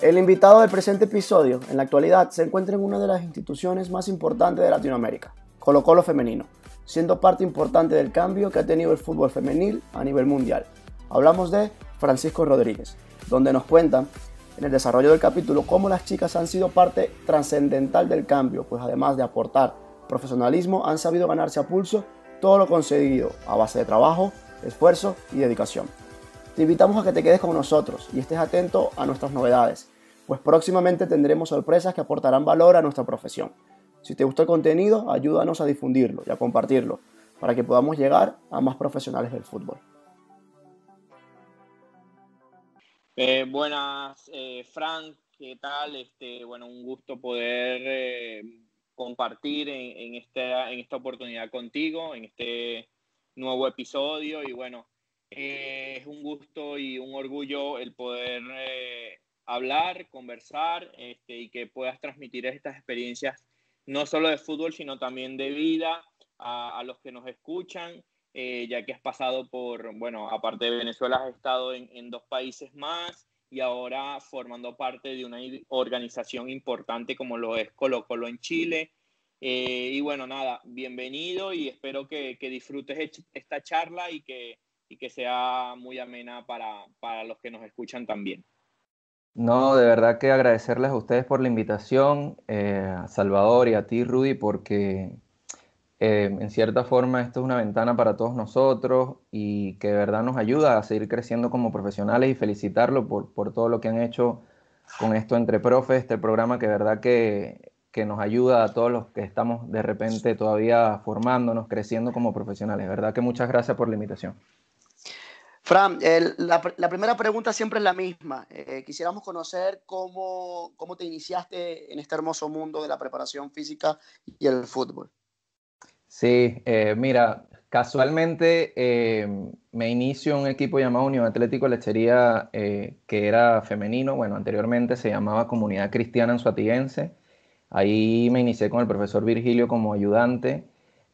El invitado del presente episodio, en la actualidad, se encuentra en una de las instituciones más importantes de Latinoamérica, Colo Colo Femenino, siendo parte importante del cambio que ha tenido el fútbol femenil a nivel mundial. Hablamos de Francisco Rodríguez, donde nos cuentan en el desarrollo del capítulo cómo las chicas han sido parte trascendental del cambio, pues además de aportar profesionalismo, han sabido ganarse a pulso todo lo conseguido a base de trabajo, esfuerzo y dedicación. Te invitamos a que te quedes con nosotros y estés atento a nuestras novedades, pues próximamente tendremos sorpresas que aportarán valor a nuestra profesión. Si te gusta el contenido, ayúdanos a difundirlo y a compartirlo para que podamos llegar a más profesionales del fútbol. Eh, buenas, eh, Frank, ¿qué tal? Este, bueno, un gusto poder eh, compartir en, esta, en esta oportunidad contigo, en este nuevo episodio. Y bueno, es un gusto y un orgullo el poder hablar, conversar este, y que puedas transmitir estas experiencias no solo de fútbol, sino también de vida, a, los que nos escuchan, eh, ya que has pasado por, bueno, aparte de Venezuela, has estado en, dos países más y ahora formando parte de una organización importante como lo es Colo Colo en Chile. Eh, y bueno, nada, bienvenido y espero que, que disfrutes esta charla y que, que sea muy amena para, para los que nos escuchan también. No, de verdad que agradecerles a ustedes por la invitación, eh, a Salvador y a ti, Rudy, porque eh, en cierta forma esto es una ventana para todos nosotros y que de verdad nos ayuda a seguir creciendo como profesionales y felicitarlo por, todo lo que han hecho con esto entre profes, este programa que de verdad que, que nos ayuda a todos los que estamos de repente todavía formándonos, creciendo como profesionales. De verdad que muchas gracias por la invitación. Fran, la, primera pregunta siempre es la misma. Eh, quisiéramos conocer cómo, te iniciaste en este hermoso mundo de la preparación física y el fútbol. Sí, eh, mira, casualmente eh, me inicio en un equipo llamado Unión Atlético Lechería, que era femenino, bueno, anteriormente se llamaba Comunidad Cristiana en Suatiense. Ahí me inicié con el profesor Virgilio como ayudante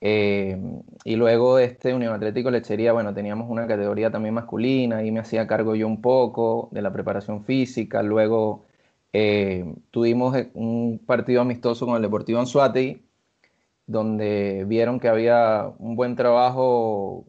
eh, y luego este Unión Atlético Lechería, bueno, teníamos una categoría también masculina y me hacía cargo yo un poco de la preparación física. Luego eh, tuvimos eh, un partido amistoso con el Deportivo Anzuati, donde vieron que había un buen trabajo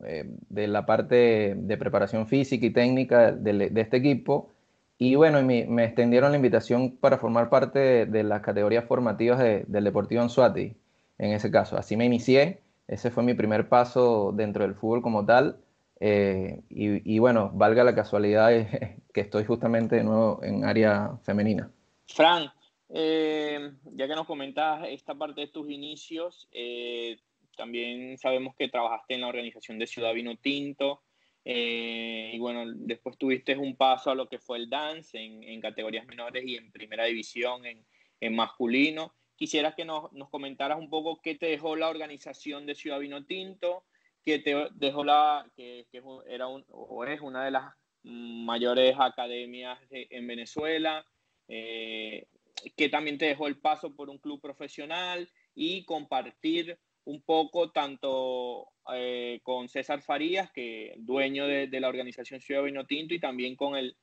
de la parte de preparación física y técnica de, este equipo. Y bueno, me, me, extendieron la invitación para formar parte de, las categorías formativas de, del Deportivo Anzuati en ese caso. Así me inicié, ese fue mi primer paso dentro del fútbol como tal. Eh, y, bueno, valga la casualidad que estoy justamente de nuevo en área femenina. Fran, eh, ya que nos comentas esta parte de tus inicios, eh, también sabemos que trabajaste en la organización de Ciudad Vino Tinto. y bueno, después tuviste un paso a lo que fue el dance en, categorías menores y en primera división en, en masculino quisiera que nos, nos, comentaras un poco qué te dejó la organización de Ciudad Vino Tinto, que te dejó la, que, era un, o es una de las mayores academias en Venezuela, eh, qué que también te dejó el paso por un club profesional y compartir un poco tanto eh, con César Farías, que dueño de, la organización Ciudad Vino Tinto, y también con el,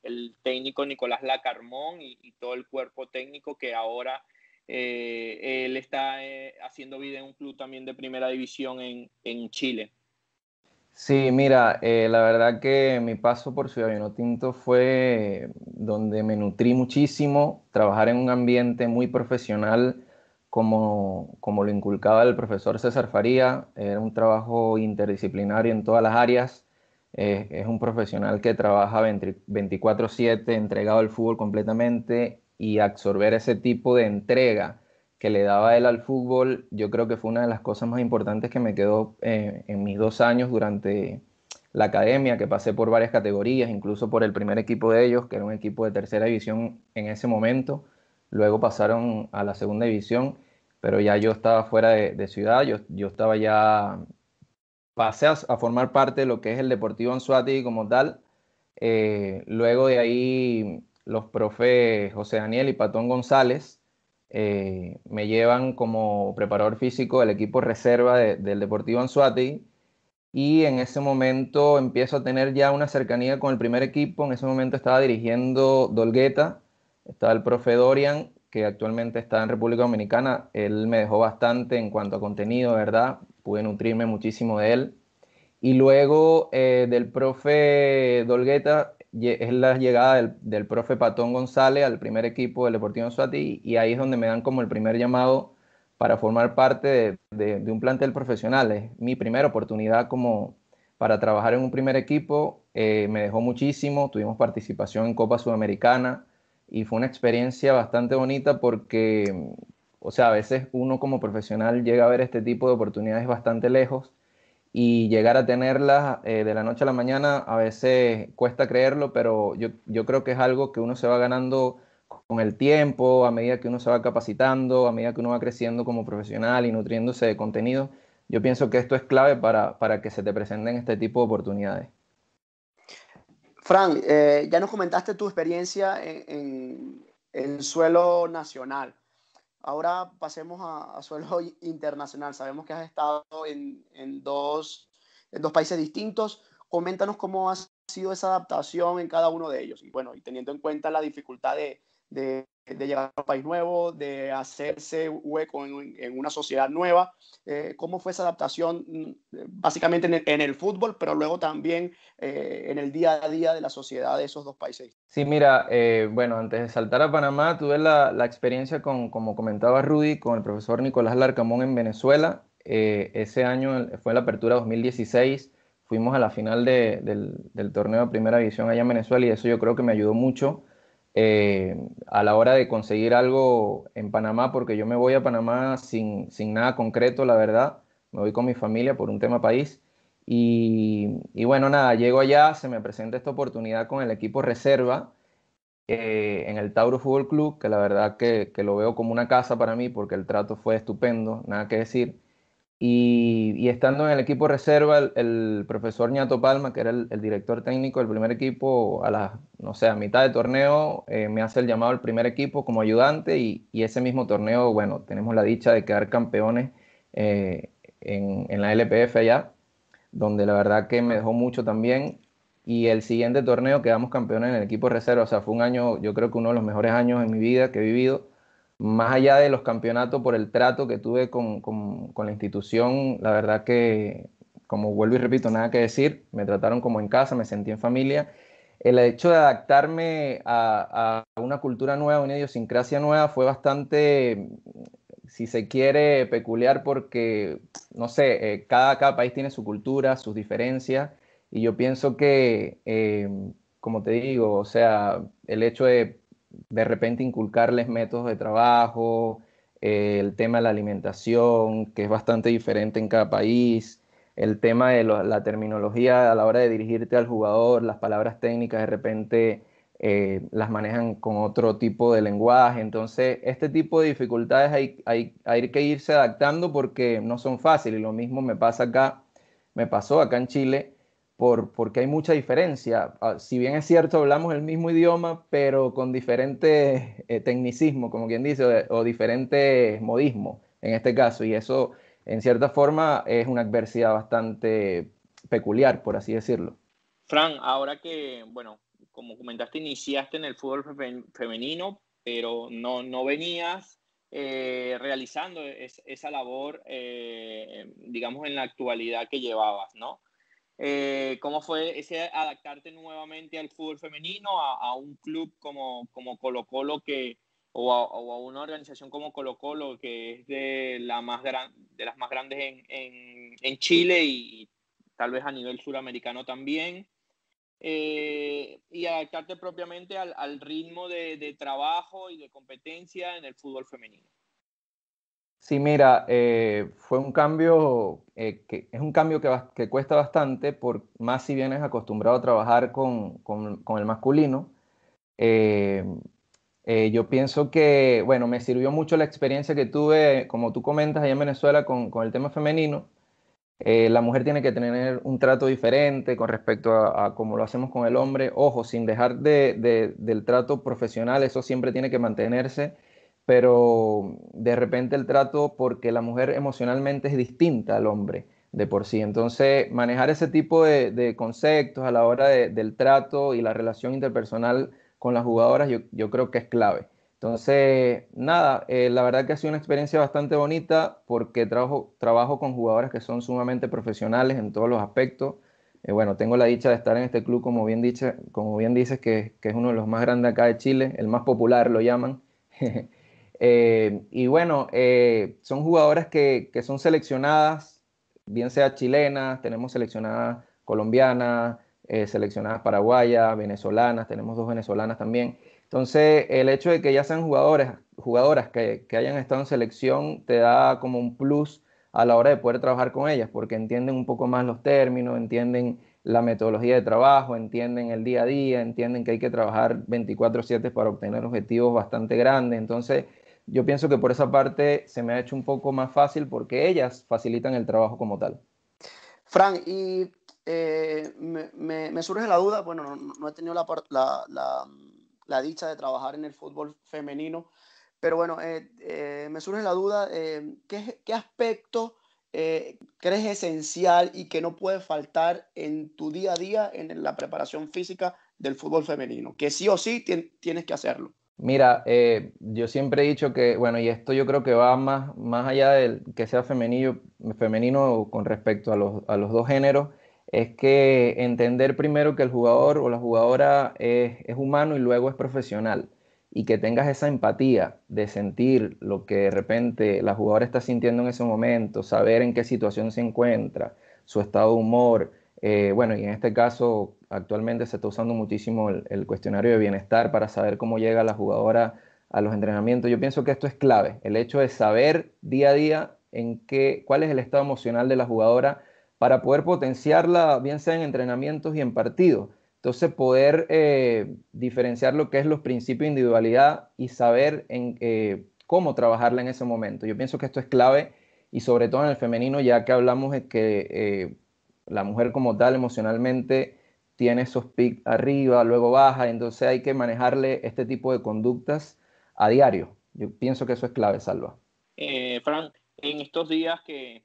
técnico Nicolás Lacarmón y todo el cuerpo técnico que ahora eh, él está eh, haciendo vida en un club también de primera división en, Chile. Sí, mira, eh, la verdad que mi paso por Ciudad Tinto fue donde me nutrí muchísimo, trabajar en un ambiente muy profesional como, como lo inculcaba el profesor César Faría, era un trabajo interdisciplinario en todas las áreas, es un profesional que trabaja 24/7, entregado al fútbol completamente y absorber ese tipo de entrega que le daba él al fútbol, yo creo que fue una de las cosas más importantes que me quedó eh, en mis dos años durante la academia, que pasé por varias categorías, incluso por el primer equipo de ellos, que era un equipo de tercera división en ese momento. Luego pasaron a la segunda división, pero ya yo estaba fuera de, ciudad, yo, yo, estaba ya, pasé a, formar parte de lo que es el Deportivo Anzuati como tal. Eh, luego de ahí los profes José Daniel y Patón González eh, me llevan como preparador físico del equipo reserva del Deportivo Anzuategui y en ese momento empiezo a tener ya una cercanía con el primer equipo. En ese momento estaba dirigiendo Dolgueta, estaba el profe Dorian, que actualmente está en República Dominicana. Él me dejó bastante en cuanto a contenido, ¿verdad? Pude nutrirme muchísimo de él. Y luego eh, del profe Dolgueta es la llegada del, profe Patón González al primer equipo del Deportivo Suati y ahí es donde me dan como el primer llamado para formar parte de, un plantel profesional. Es mi primera oportunidad como para trabajar en un primer equipo. Eh, me dejó muchísimo, tuvimos participación en Copa Sudamericana y fue una experiencia bastante bonita porque, o sea, a veces uno como profesional llega a ver este tipo de oportunidades bastante lejos y llegar a tenerlas eh, de la noche a la mañana a veces cuesta creerlo, pero yo, creo que es algo que uno se va ganando con el tiempo, a medida que uno se va capacitando, a medida que uno va creciendo como profesional y nutriéndose de contenido. Yo pienso que esto es clave para, que se te presenten este tipo de oportunidades. Fran, eh, ya nos comentaste tu experiencia en, el suelo nacional. Ahora pasemos a, suelo internacional. Sabemos que has estado en, dos, en dos países distintos. Coméntanos cómo ha sido esa adaptación en cada uno de ellos. Y bueno, y teniendo en cuenta la dificultad de, de, llegar a un país nuevo, de hacerse hueco en, una sociedad nueva. Eh, ¿Cómo fue esa adaptación mm, básicamente en el, fútbol, pero luego también eh, en el día a día de la sociedad de esos dos países? Sí, mira, eh, bueno, antes de saltar a Panamá, tuve la, experiencia con, como comentaba Rudy, con el profesor Nicolás Larcamón en Venezuela. ese año fue la apertura 2016. Fuimos a la final del, del torneo de primera división allá en Venezuela y eso yo creo que me ayudó mucho eh, a la hora de conseguir algo en Panamá, porque yo me voy a Panamá sin, sin nada concreto, la verdad. Me voy con mi familia por un tema país. Y, bueno, nada, llego allá, se me presenta esta oportunidad con el equipo reserva eh, en el Tauro Fútbol Club, que la verdad que, que, lo veo como una casa para mí porque el trato fue estupendo, nada que decir. Y, estando en el equipo reserva, el, profesor Ñato Palma, que era el, director técnico del primer equipo, a la, no sé, a mitad de torneo, eh, me hace el llamado al primer equipo como ayudante y, ese mismo torneo, bueno, tenemos la dicha de quedar campeones eh, en, en, la LPF allá, donde la verdad que me dejó mucho también. Y el siguiente torneo quedamos campeones en el equipo reserva, o sea, fue un año, yo creo que uno de los mejores años en mi vida que he vivido más allá de los campeonatos, por el trato que tuve con, con, la institución, la verdad que, como vuelvo y repito, nada que decir, me trataron como en casa, me sentí en familia el hecho de adaptarme a, a, una cultura nueva, una idiosincrasia nueva, fue bastante, si se quiere, peculiar porque, no sé, eh, cada, cada, país tiene su cultura, sus diferencias, y yo pienso que, eh, como te digo, o sea, el hecho de de repente inculcarles métodos de trabajo, eh, el tema de la alimentación, que es bastante diferente en cada país, el tema de la terminología a la hora de dirigirte al jugador, las palabras técnicas de repente eh, las manejan con otro tipo de lenguaje. Entonces, este tipo de dificultades hay, hay que irse adaptando porque no son fáciles. Y lo mismo me pasa acá, me pasó acá en Chile porque hay mucha diferencia. Ah, si bien es cierto, hablamos el mismo idioma, pero con diferente eh, tecnicismo, como quien dice, o, diferente diferentes modismos en este caso. Y eso, en cierta forma, es una adversidad bastante peculiar, por así decirlo. Fran, ahora que, bueno, como comentaste, iniciaste en el fútbol femenino, pero no, no venías eh, realizando esa labor, eh, digamos, en la actualidad que llevabas, ¿no? Eh, ¿Cómo fue ese adaptarte nuevamente al fútbol femenino, a, un club como, como Colo Colo que, o a, una organización como Colo Colo que es de, la más gran, de las más grandes en, en, Chile y, tal vez a nivel suramericano también? Eh, y adaptarte propiamente al, ritmo de trabajo y de competencia en el fútbol femenino. Sí, mira, eh, fue un cambio eh, que es un cambio que, cuesta bastante, por, más si bien es acostumbrado a trabajar con, el masculino. Eh, yo pienso que, bueno, me sirvió mucho la experiencia que tuve, como tú comentas, allá en Venezuela con, el tema femenino. la mujer tiene que tener un trato diferente con respecto a, como cómo lo hacemos con el hombre. Ojo, sin dejar del trato profesional, eso siempre tiene que mantenerse pero de repente el trato, porque la mujer emocionalmente es distinta al hombre de por sí. Entonces, manejar ese tipo de, de conceptos a la hora del trato y la relación interpersonal con las jugadoras, yo, yo creo que es clave. Entonces, nada, eh, la verdad que ha sido una experiencia bastante bonita porque trabajo, trabajo con jugadoras que son sumamente profesionales en todos los aspectos. Eh, bueno, tengo la dicha de estar en este club, como bien, dicha, como bien dices, que, que es uno de los más grandes acá de Chile, el más popular lo llaman. Eh, y bueno, eh, son jugadoras que, son seleccionadas, bien sea chilenas, tenemos seleccionadas colombianas, eh, seleccionadas paraguayas, venezolanas, tenemos dos venezolanas también. Entonces, el hecho de que ya sean jugadoras, jugadoras que, que hayan estado en selección te da como un plus a la hora de poder trabajar con ellas, porque entienden un poco más los términos, entienden la metodología de trabajo, entienden el día a día, entienden que hay que trabajar 24/7 para obtener objetivos bastante grandes. Entonces, yo pienso que por esa parte se me ha hecho un poco más fácil porque ellas facilitan el trabajo como tal. Fran, y eh, me, surge la duda, bueno, no, he tenido la, dicha de trabajar en el fútbol femenino, pero bueno, eh, eh, me surge la duda, ¿qué, aspecto crees esencial y que no puede faltar en tu día a día en la preparación física del fútbol femenino? Que sí o sí tienes que hacerlo. Mira, eh, yo siempre he dicho que, bueno, y esto yo creo que va más, más allá del que sea femenino, femenino con respecto a los, dos géneros, es que entender primero que el jugador o la jugadora es humano y luego es profesional, y que tengas esa empatía de sentir lo que de repente la jugadora está sintiendo en ese momento, saber en qué situación se encuentra, su estado de humor, eh, bueno, y en este caso actualmente se está usando muchísimo el, cuestionario de bienestar para saber cómo llega la jugadora a los entrenamientos. Yo pienso que esto es clave, el hecho de saber día a día en cuál es el estado emocional de la jugadora para poder potenciarla, bien sea en entrenamientos y en partidos. Entonces, poder eh, diferenciar lo que es los principios de individualidad y saber en, eh, cómo trabajarla en ese momento. Yo pienso que esto es clave y sobre todo en el femenino, ya que hablamos de que la mujer como tal emocionalmente tiene esos pics arriba, luego baja, entonces hay que manejarle este tipo de conductas a diario. Yo pienso que eso es clave, Salva. Eh, Fran, en estos días que,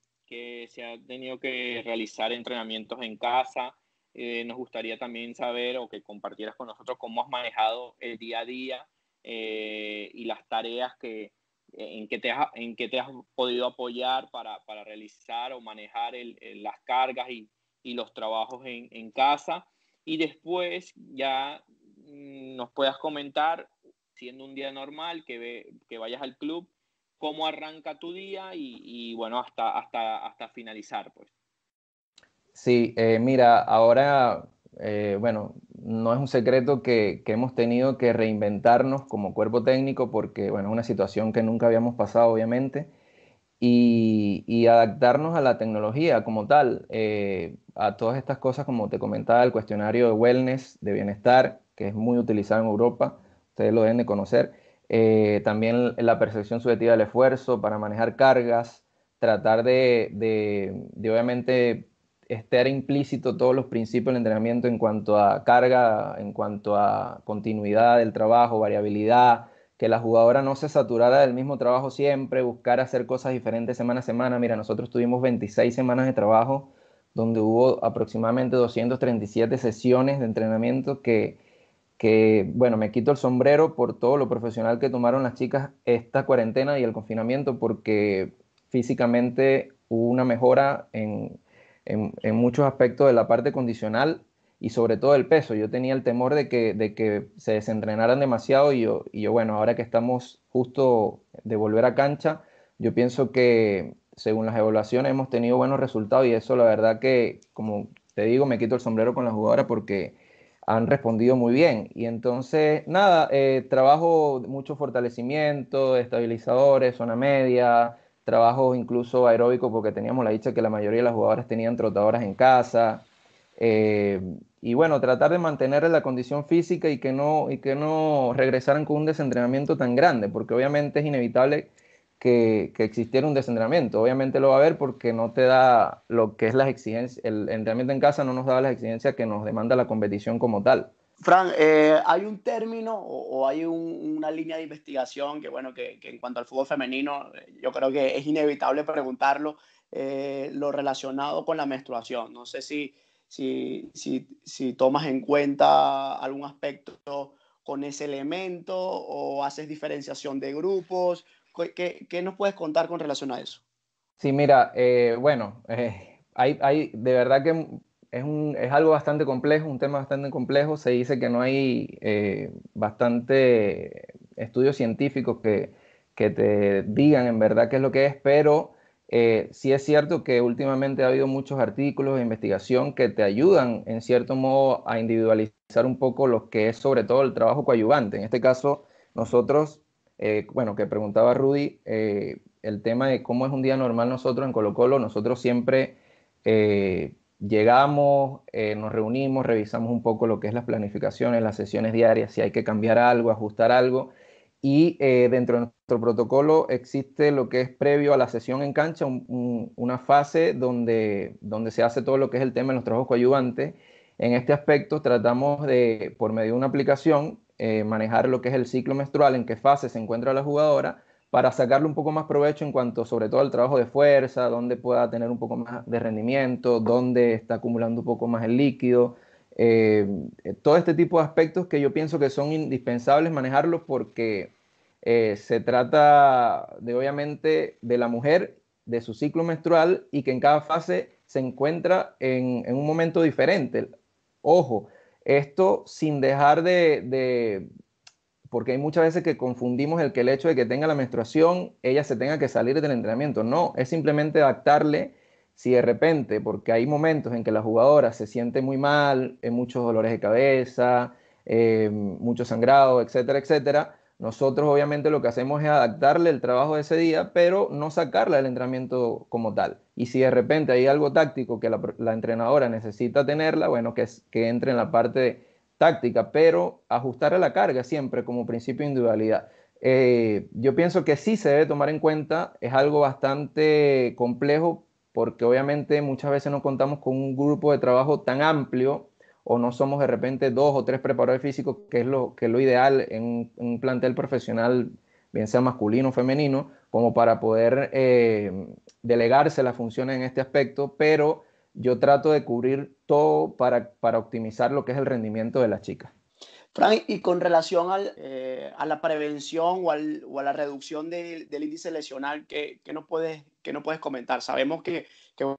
se ha tenido que realizar entrenamientos en casa, eh, nos gustaría también saber o que compartieras con nosotros cómo has manejado el día a día eh, y las tareas que, eh, en qué te, has, en te has podido apoyar para, realizar o manejar las cargas y, los trabajos en, casa. Y después ya mm, nos puedas comentar, siendo un día normal, que, que vayas al club, cómo arranca tu día y, bueno, hasta, hasta, hasta finalizar, pues. Sí, eh, mira, ahora, eh, bueno, no es un secreto que, hemos tenido que reinventarnos como cuerpo técnico porque, bueno, es una situación que nunca habíamos pasado, obviamente, y, adaptarnos a la tecnología como tal, eh, a todas estas cosas, como te comentaba, el cuestionario de wellness, de bienestar, que es muy utilizado en Europa, ustedes lo deben de conocer, eh, también la percepción subjetiva del esfuerzo para manejar cargas, tratar de, de, de obviamente estar implícito todos los principios del entrenamiento en cuanto a carga, en cuanto a continuidad del trabajo, variabilidad, que la jugadora no se saturara del mismo trabajo siempre, buscar hacer cosas diferentes semana a semana. Mira, nosotros tuvimos 26 semanas de trabajo donde hubo aproximadamente 237 sesiones de entrenamiento que, que, bueno, me quito el sombrero por todo lo profesional que tomaron las chicas esta cuarentena y el confinamiento porque físicamente hubo una mejora en en, muchos aspectos de la parte condicional y sobre todo el peso. Yo tenía el temor de que, se desentrenaran demasiado y yo, yo, bueno, ahora que estamos justo de volver a cancha, yo pienso que según las evaluaciones hemos tenido buenos resultados y eso la verdad que, como te digo, me quito el sombrero con las jugadoras porque han respondido muy bien. Y entonces, nada, eh, trabajo mucho fortalecimiento, estabilizadores, zona media, trabajos incluso aeróbicos porque teníamos la dicha que la mayoría de las jugadoras tenían trotadoras en casa. Eh, y bueno, tratar de mantener la condición física y que, no, y que no regresaran con un desentrenamiento tan grande, porque obviamente es inevitable que, que existiera un desentrenamiento. Obviamente lo va a haber porque no te da lo que es las exigencias, el entrenamiento en casa no nos da las exigencias que nos demanda la competición como tal. Fran, eh, hay un término o, hay una línea de investigación que, bueno, que, en cuanto al fútbol femenino, eh, yo creo que es inevitable preguntarlo, eh, lo relacionado con la menstruación. No sé si, si, tomas en cuenta algún aspecto con ese elemento o haces diferenciación de grupos. ¿Qué, qué nos puedes contar con relación a eso? Sí, mira, bueno, hay, hay de verdad que es, algo bastante complejo, un tema bastante complejo. Se dice que no hay eh, bastante estudios científicos que, te digan en verdad qué es lo que es, pero eh, sí es cierto que últimamente ha habido muchos artículos de investigación que te ayudan en cierto modo a individualizar un poco lo que es sobre todo el trabajo coadyuvante. En este caso, nosotros, eh, bueno, que preguntaba Rudy, el tema de cómo es un día normal nosotros en Colo Colo, nosotros siempre... Llegamos, eh, nos reunimos, revisamos un poco lo que es las planificaciones, las sesiones diarias, si hay que cambiar algo, ajustar algo. Y eh, dentro de nuestro protocolo existe lo que es previo a la sesión en cancha, una fase donde, se hace todo lo que es el tema de los trabajos coadyuvantes. En este aspecto tratamos de, por medio de una aplicación, eh, manejar lo que es el ciclo menstrual, en qué fase se encuentra la jugadora para sacarle un poco más provecho en cuanto sobre todo al trabajo de fuerza, donde pueda tener un poco más de rendimiento, donde está acumulando un poco más el líquido. Eh, eh, todo este tipo de aspectos que yo pienso que son indispensables manejarlos porque eh, se trata de obviamente de la mujer, de su ciclo menstrual y que en cada fase se encuentra en, un momento diferente. Ojo, esto sin dejar de, porque hay muchas veces que confundimos el que el hecho de que tenga la menstruación, ella se tenga que salir del entrenamiento. No, es simplemente adaptarle si de repente, porque hay momentos en que la jugadora se siente muy mal, en eh, muchos dolores de cabeza, eh, mucho sangrado, etcétera, etcétera. Nosotros obviamente lo que hacemos es adaptarle el trabajo de ese día, pero no sacarla del entrenamiento como tal. Y si de repente hay algo táctico que la, entrenadora necesita tenerla, bueno, que, que entre en la parte táctica, pero ajustar a la carga siempre como principio de individualidad. Eh, yo pienso que sí se debe tomar en cuenta, es algo bastante complejo porque obviamente muchas veces no contamos con un grupo de trabajo tan amplio o no somos de repente dos o tres preparadores físicos, que es lo, que lo ideal en un plantel profesional, bien sea masculino o femenino, como para poder eh, delegarse las funciones en este aspecto, pero yo trato de cubrir todo para, optimizar lo que es el rendimiento de las chicas. Frank, y con relación eh, a la prevención o, a la reducción del índice lesional, ¿qué, nos puedes, no puedes comentar? Sabemos que,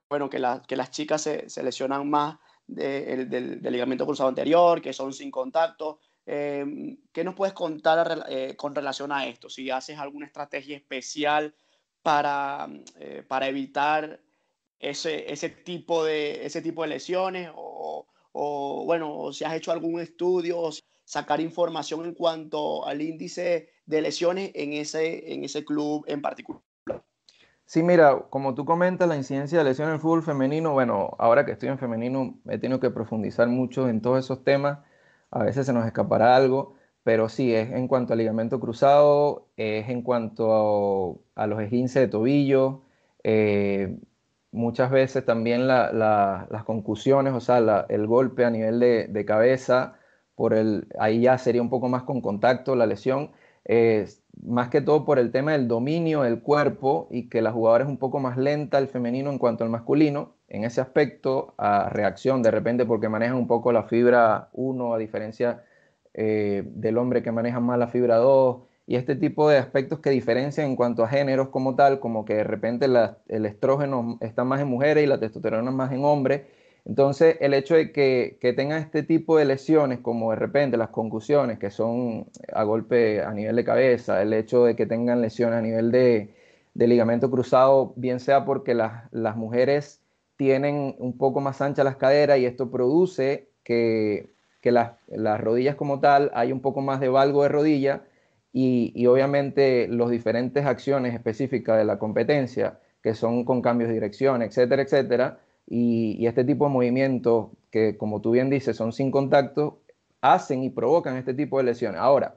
bueno, que, que, las chicas se, lesionan más del, del, ligamento cruzado anterior, que son sin contacto. Em, ¿Qué nos puedes contar eh, con relación a esto? Si haces alguna estrategia especial para, eh, para evitar ese, tipo, de, ese tipo de lesiones o, bueno, si has hecho algún estudio, o sacar información en cuanto al índice de lesiones en ese, en ese club en particular. Sí, mira, como tú comentas, la incidencia de lesiones en el fútbol femenino, bueno, ahora que estoy en femenino he tenido que profundizar mucho en todos esos temas, a veces se nos escapará algo, pero sí, es en cuanto al ligamento cruzado, es en cuanto a, a los esguinces de tobillo, eh, muchas veces también las concusiones, o sea, el golpe a nivel de, cabeza, por el, ahí ya sería un poco más con contacto la lesión, más que todo por el tema del dominio del cuerpo y que la jugadora es un poco más lenta el femenino en cuanto al masculino, en ese aspecto, a reacción de repente porque maneja un poco la fibra 1 a diferencia eh, del hombre que maneja más la fibra 2 y este tipo de aspectos que diferencian en cuanto a géneros como tal, como que de repente el estrógeno está más en mujeres y la testosterona más en hombres. Entonces, el hecho de que, tengan este tipo de lesiones, como de repente las concusiones, que son a golpe a nivel de cabeza, el hecho de que tengan lesiones a nivel de, ligamento cruzado, bien sea porque las, mujeres tienen un poco más ancha las caderas y esto produce que, las, las, rodillas como tal hay un poco más de valgo de rodilla y, obviamente las diferentes acciones específicas de la competencia, que son con cambios de dirección, etcétera, etcétera, y, este tipo de movimientos que, como tú bien dices, son sin contacto, hacen y provocan este tipo de lesiones. Ahora,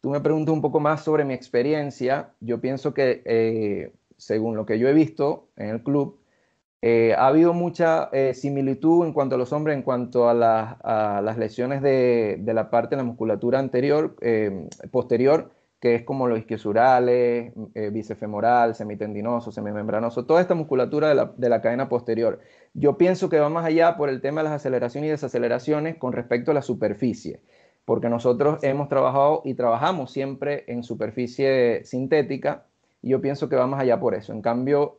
tú me preguntas un poco más sobre mi experiencia, yo pienso que, eh, según lo que yo he visto en el club, eh, ha habido mucha eh, similitud en cuanto a los hombres, en cuanto a, las lesiones de, la parte de la musculatura anterior, eh, posterior, que es como los isquiosurales, bicefemoral, semitendinoso, semimembranoso, toda esta musculatura de la, cadena posterior. Yo pienso que va más allá por el tema de las aceleraciones y desaceleraciones con respecto a la superficie, porque nosotros hemos trabajado y trabajamos siempre en superficie sintética, y yo pienso que va más allá por eso. En cambio,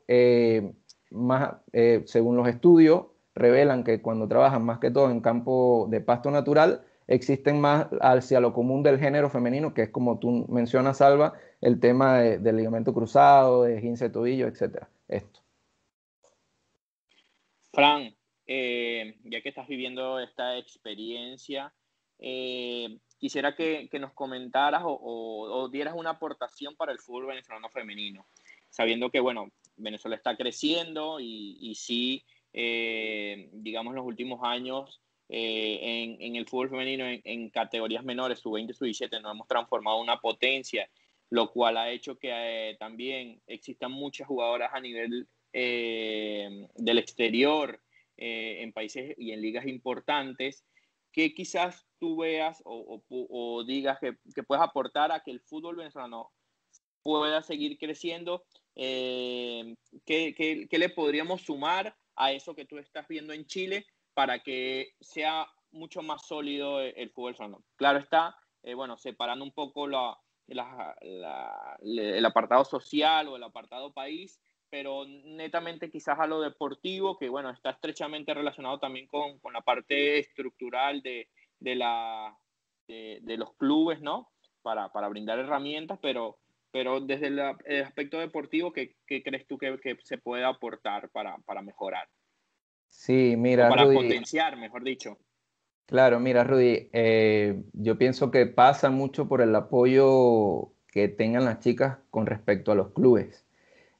más, eh, según los estudios, revelan que cuando trabajan más que todo en campo de pasto natural, existen más hacia lo común del género femenino, que es como tú mencionas, Salva, el tema del ligamento cruzado, de gince tobillo, etc. Esto. Fran, eh, ya que estás viviendo esta experiencia, eh, quisiera que, nos comentaras o, o, dieras una aportación para el fútbol venezolano femenino, sabiendo que, bueno, Venezuela está creciendo y, y sí, eh, digamos, en los últimos años eh, en, el fútbol femenino, en, categorías menores, sub 20, sub 17, nos hemos transformado en una potencia, lo cual ha hecho que eh, también existan muchas jugadoras a nivel del exterior, en países y en ligas importantes, que quizás tú veas o, digas que, que puedes aportar a que el fútbol venezolano pueda seguir creciendo eh, ¿qué, le podríamos sumar a eso que tú estás viendo en Chile para que sea mucho más sólido e, el, fútbol Claro está, eh, bueno, separando un poco la, el apartado social o el apartado país, pero netamente quizás a lo deportivo, que bueno, está estrechamente relacionado también con, la parte estructural de, de, de, de los clubes, ¿no? Para, para, brindar herramientas, pero pero desde el aspecto deportivo, ¿qué, crees tú que, se puede aportar para, mejorar? Sí, mira. para potenciar, mejor dicho. Claro, mira, Rudy, eh, yo pienso que pasa mucho por el apoyo que tengan las chicas con respecto a los clubes.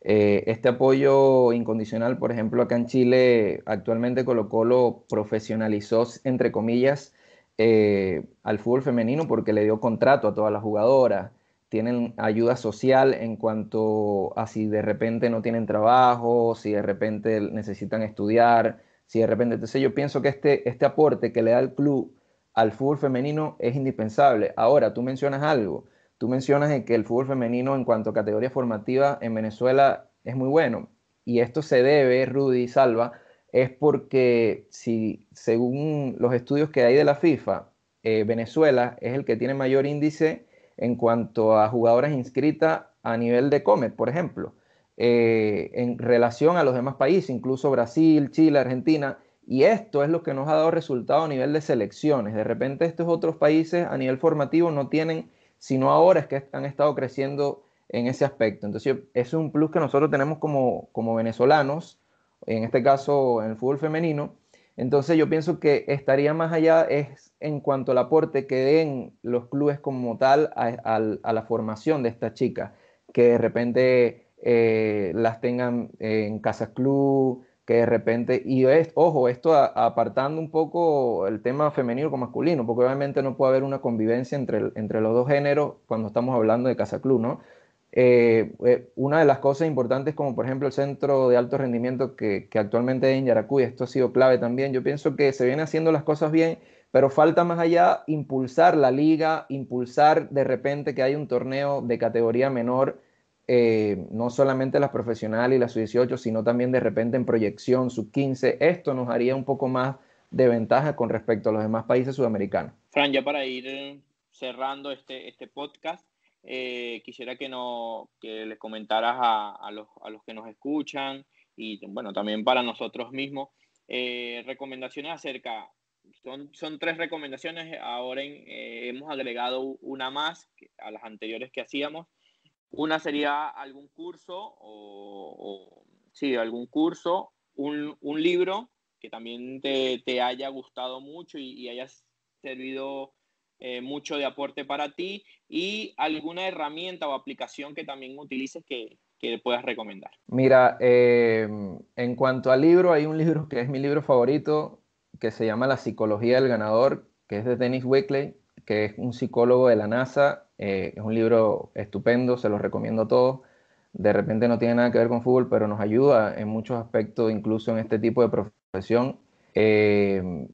Eh, este apoyo incondicional, por ejemplo, acá en Chile, actualmente Colo Colo profesionalizó, entre comillas, eh, al fútbol femenino porque le dio contrato a todas las jugadoras tienen ayuda social en cuanto a si de repente no tienen trabajo, si de repente necesitan estudiar, si de repente... Entonces yo pienso que este, este aporte que le da el club al fútbol femenino es indispensable. Ahora, tú mencionas algo, tú mencionas que el fútbol femenino en cuanto a categoría formativa en Venezuela es muy bueno. Y esto se debe, Rudy Salva, es porque si según los estudios que hay de la FIFA, eh, Venezuela es el que tiene mayor índice en cuanto a jugadoras inscritas a nivel de Comet, por ejemplo, eh, en relación a los demás países, incluso Brasil, Chile, Argentina. Y esto es lo que nos ha dado resultado a nivel de selecciones. De repente estos otros países a nivel formativo no tienen, sino ahora es que han estado creciendo en ese aspecto. Entonces es un plus que nosotros tenemos como, como venezolanos, en este caso en el fútbol femenino, entonces yo pienso que estaría más allá es en cuanto al aporte que den los clubes como tal a, la formación de estas chicas, que de repente eh, las tengan en casa club, que de repente, y ojo, esto apartando un poco el tema femenino con masculino, porque obviamente no puede haber una convivencia entre, entre los dos géneros cuando estamos hablando de casa club, ¿no? Eh, eh, una de las cosas importantes, como por ejemplo el centro de alto rendimiento que, actualmente en Yaracuy, esto ha sido clave también. Yo pienso que se vienen haciendo las cosas bien, pero falta más allá impulsar la liga, impulsar de repente que hay un torneo de categoría menor, eh, no solamente las profesionales y las sub-18, sino también de repente en proyección sub-15. Esto nos haría un poco más de ventaja con respecto a los demás países sudamericanos. Fran, ya para ir cerrando este, este podcast eh, quisiera que, no, que les comentaras a, a, los, a, los, que nos escuchan y bueno, también para nosotros mismos, eh, recomendaciones acerca, son, son, tres recomendaciones, ahora eh, hemos agregado una más a las anteriores que hacíamos. Una sería algún curso o, sí, algún curso, un, un, libro que también te, te haya gustado mucho y, y haya servido mucho de aporte para ti y alguna herramienta o aplicación que también utilices que, puedas recomendar. Mira, eh, en cuanto al libro, hay un libro que es mi libro favorito, que se llama La psicología del ganador, que es de Dennis Wickley, que es un psicólogo de la NASA. Eh, es un libro estupendo, se lo recomiendo a todos. De repente no tiene nada que ver con fútbol, pero nos ayuda en muchos aspectos, incluso en este tipo de profesión. Eh,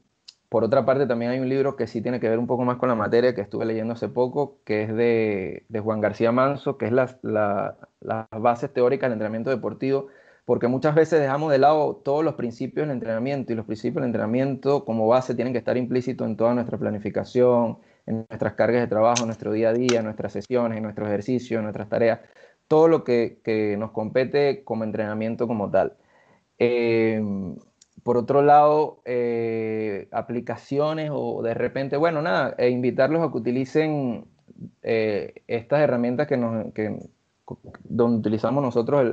por otra parte, también hay un libro que sí tiene que ver un poco más con la materia que estuve leyendo hace poco, que es de, Juan García Manso, que es las, bases teóricas del entrenamiento deportivo, porque muchas veces dejamos de lado todos los principios del entrenamiento y los principios del entrenamiento como base tienen que estar implícitos en toda nuestra planificación, en nuestras cargas de trabajo, en nuestro día a día, en nuestras sesiones, en nuestro ejercicio, en nuestras tareas, todo lo que, nos compete como entrenamiento como tal. Eh, por otro lado, eh, aplicaciones o de repente, bueno, nada, e invitarlos a que utilicen eh, estas herramientas que nos, donde utilizamos nosotros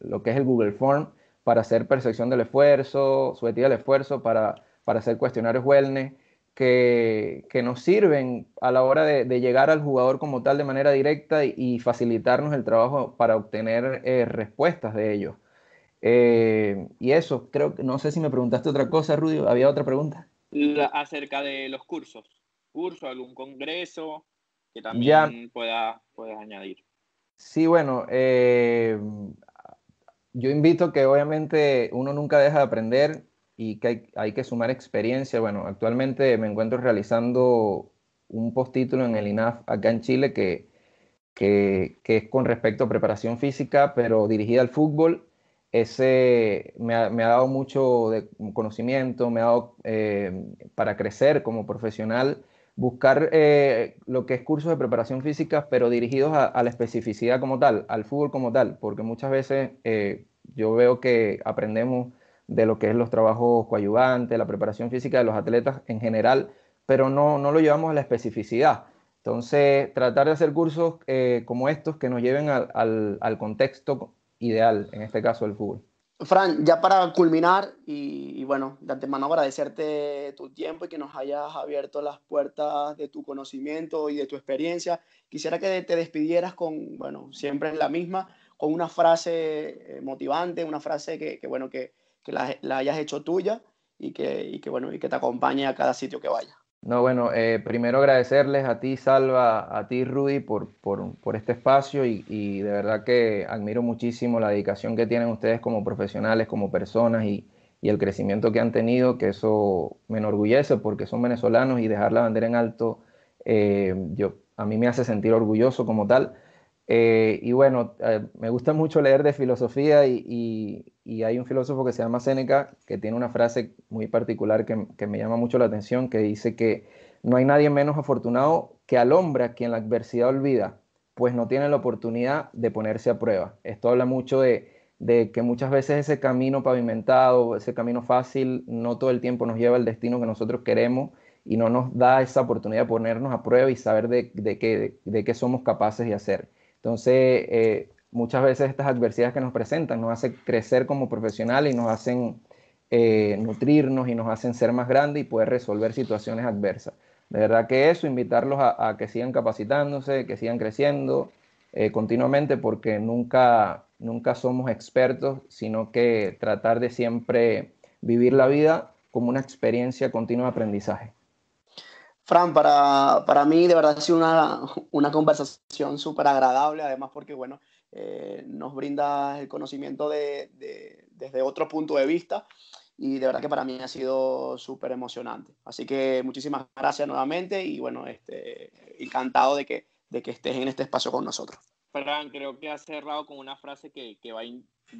lo que es el Google Form para hacer percepción del esfuerzo, subjetiva del esfuerzo, para, para hacer cuestionarios wellness, que, nos sirven a la hora de, llegar al jugador como tal de manera directa y, facilitarnos el trabajo para obtener eh, respuestas de ellos. Eh, y eso, creo que, no sé si me preguntaste otra cosa, Rudy, ¿había otra pregunta? acerca de los cursos, curso, algún congreso que también pueda, puedas añadir. Sí, bueno, eh, yo invito que obviamente uno nunca deja de aprender y que hay, que sumar experiencia. Bueno, actualmente me encuentro realizando un postítulo en el INAF acá en Chile que, que, que es con respecto a preparación física, pero dirigida al fútbol ese me ha, dado mucho conocimiento, me ha dado eh, para crecer como profesional, buscar eh, lo que es cursos de preparación física, pero dirigidos a, la especificidad como tal, al fútbol como tal, porque muchas veces eh, yo veo que aprendemos de lo que es los trabajos coadyuvantes, la preparación física de los atletas en general, pero no, lo llevamos a la especificidad. Entonces, tratar de hacer cursos como estos que nos lleven al, al, al contexto ideal, en este caso el fútbol. Fran, ya para culminar, y, bueno, de antemano agradecerte tu tiempo y que nos hayas abierto las puertas de tu conocimiento y de tu experiencia, quisiera que te despidieras con, bueno, siempre la misma, con una frase eh, motivante, una frase que, bueno, que, la, hayas hecho tuya y que, y que, bueno, y que te acompañe a cada sitio que vaya. No, bueno, eh, primero agradecerles a ti, Salva, a ti, Rudy, por, por, por este espacio y, y, de verdad que admiro muchísimo la dedicación que tienen ustedes como profesionales, como personas y, el crecimiento que han tenido, que eso me enorgullece porque son venezolanos y dejar la bandera en alto, eh, yo, a mí me hace sentir orgulloso como tal. Eh, y bueno, eh, me gusta mucho leer de filosofía y, hay un filósofo que se llama Seneca que tiene una frase muy particular que, me llama mucho la atención, que dice que no hay nadie menos afortunado que al hombre a quien la adversidad olvida, pues no tiene la oportunidad de ponerse a prueba. Esto habla mucho de, que muchas veces ese camino pavimentado, ese camino fácil, no todo el tiempo nos lleva al destino que nosotros queremos y no nos da esa oportunidad de ponernos a prueba y saber de qué somos capaces de hacer. Entonces, eh, muchas veces estas adversidades que nos presentan nos hacen crecer como profesionales y nos hacen eh, nutrirnos y nos hacen ser más grandes y poder resolver situaciones adversas. De verdad que eso, invitarlos a, que sigan capacitándose, que sigan creciendo eh, continuamente, porque nunca, nunca somos expertos, sino que tratar de siempre vivir la vida como una experiencia continua de aprendizaje. Fran, para, para mí de verdad ha sido una, una conversación súper agradable, además porque, bueno, eh, nos brinda el conocimiento de, de, desde otro punto de vista y de verdad que para mí ha sido súper emocionante. Así que muchísimas gracias nuevamente y bueno, este, encantado de que, de que estés en este espacio con nosotros. Fran, creo que has cerrado con una frase que, que va,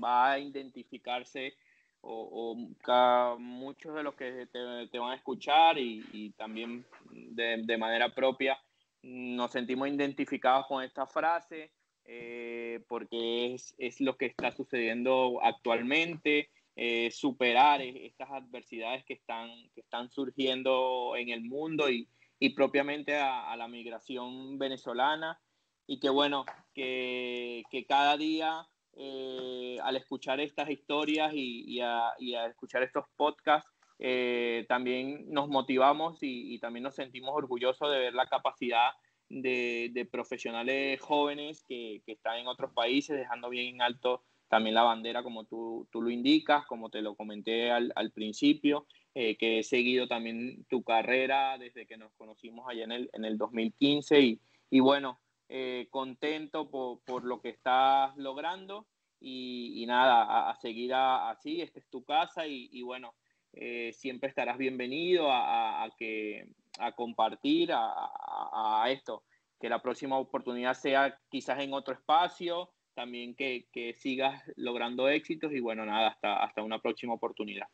va a identificarse o, muchos de los que te, van a escuchar y, también de, manera propia nos sentimos identificados con esta frase eh, porque es, lo que está sucediendo actualmente, eh, superar estas adversidades que están, que están surgiendo en el mundo y, propiamente a, la migración venezolana y que bueno, que cada día eh, al escuchar estas historias y, a, escuchar estos podcasts, eh, también nos motivamos y, también nos sentimos orgullosos de ver la capacidad de, profesionales jóvenes que, están en otros países, dejando bien en alto también la bandera, como tú, lo indicas, como te lo comenté al, principio, eh, que he seguido también tu carrera desde que nos conocimos allá en en el 2015 y bueno eh, contento por, lo que estás logrando y, nada, a, seguir así, esta es tu casa y, bueno, eh, siempre estarás bienvenido a, que, a compartir, a, esto, que la próxima oportunidad sea quizás en otro espacio, también que, que sigas logrando éxitos y bueno, nada, hasta, hasta una próxima oportunidad.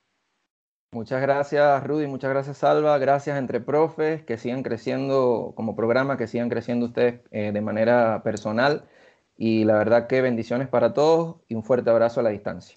Muchas gracias Rudy, muchas gracias Salva, gracias entre profes, que sigan creciendo como programa, que sigan creciendo ustedes eh, de manera personal y la verdad que bendiciones para todos y un fuerte abrazo a la distancia.